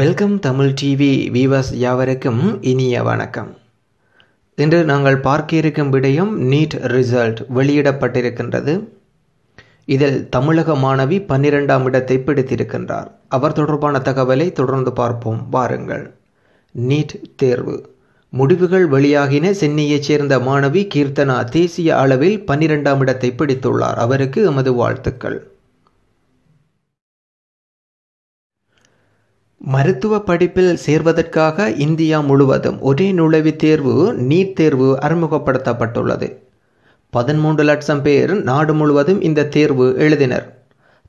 welcome Tamil TV viewers யாவருக்கும் இனிய வணக்கம் இன்று நாங்கள் பார்க்க இருக்கும் விடயம் நீட் ரிசல்ட் வெளியிடப்பட்டிருக்கின்றது இதில் தமிழக மாணவி பன்னிரெண்டாம் இடத்தை பிடித்திருக்கின்றார் அவர் தொடர்பான தகவலை தொடர்ந்து பார்ப்போம் வாருங்கள் நீட் தேர்வு முடிவுகள் வெளியாகின சென்னையைச் சேர்ந்த மாணவி கீர்த்தனா தேசிய அளவில் பன்னிரெண்டாம் இடத்தை பிடித்துள்ளார் அவருக்கு எமது வாழ்த்துக்கள் மருத்துவ படிப்பில் சேர்வதற்காக இந்தியா முழுவதும் ஒரே நுழைவுத் தேர்வு நீட் தேர்வு அறிமுகப்படுத்தப்பட்டுள்ளது பதிமூன்று லட்சம் பேர் நாடு முழுவதும் இந்த தேர்வு எழுதினர்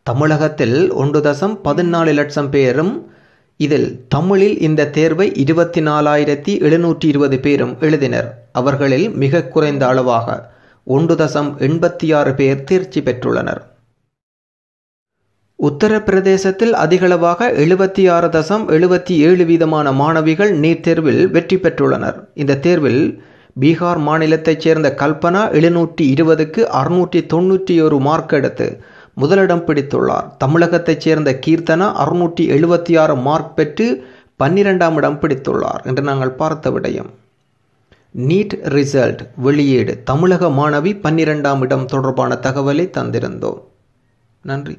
தமிழகத்தில் ஒன்று தசம் பதினாலு லட்சம் பேரும் இதில் தமிழில் இந்த தேர்வை இருபத்தி நாலாயிரத்தி எழுநூற்றி இருபது பேரும் எழுதினர் அவர்களில் மிக குறைந்த அளவாக ஒன்று தசம் எண்பத்தி ஆறு பேர் தேர்ச்சி பெற்றுள்ளனர் உத்தரப்பிரதேசத்தில் அதிகளவாக எழுபத்தி ஆறு தசம் எழுபத்தி ஏழு வீதமான மாணவிகள் நீட் தேர்வில் வெற்றி பெற்றுள்ளனர் இந்த தேர்வில் பீகார் மாநிலத்தைச் சேர்ந்த கல்பனா எழுநூற்றி இருபதுக்கு அறுநூற்றி தொன்னூற்றி ஒரு மார்க் எடுத்து முதலிடம் பிடித்துள்ளார் தமிழகத்தைச் சேர்ந்த கீர்த்தனா அறுநூற்றி எழுபத்தி ஆறு மார்க் பெற்று பன்னிரெண்டாம் இடம் பிடித்துள்ளார் என்று நாங்கள் பார்த்த விடயம் நீட் ரிசல்ட் வெளியீடு தமிழக மாணவி பன்னிரெண்டாம் இடம் தொடர்பான தகவலை தந்திருந்தோம் நன்றி